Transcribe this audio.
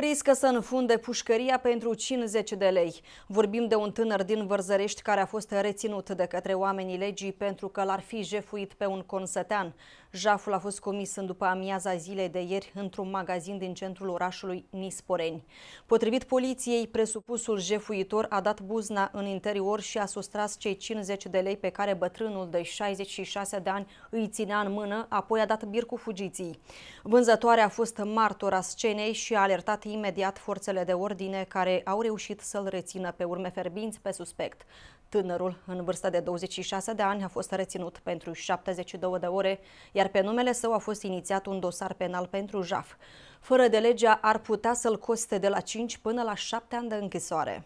riscă să înfunde pușcăria pentru 50 de lei. Vorbim de un tânăr din Vărzărești care a fost reținut de către oamenii legii pentru că l-ar fi jefuit pe un consătean. Jaful a fost comis în după amiaza zilei de ieri într-un magazin din centrul orașului Nisporeni. Potrivit poliției, presupusul jefuitor a dat buzna în interior și a sustras cei 50 de lei pe care bătrânul de 66 de ani îi ținea în mână, apoi a dat bir cu fugiții. Vânzătoarea a fost martora scenei și a alertat imediat forțele de ordine care au reușit să-l rețină pe urme ferbinți pe suspect. Tânărul, în vârstă de 26 de ani, a fost reținut pentru 72 de ore, iar pe numele său a fost inițiat un dosar penal pentru jaf. Fără de legea ar putea să-l coste de la 5 până la 7 ani de închisoare.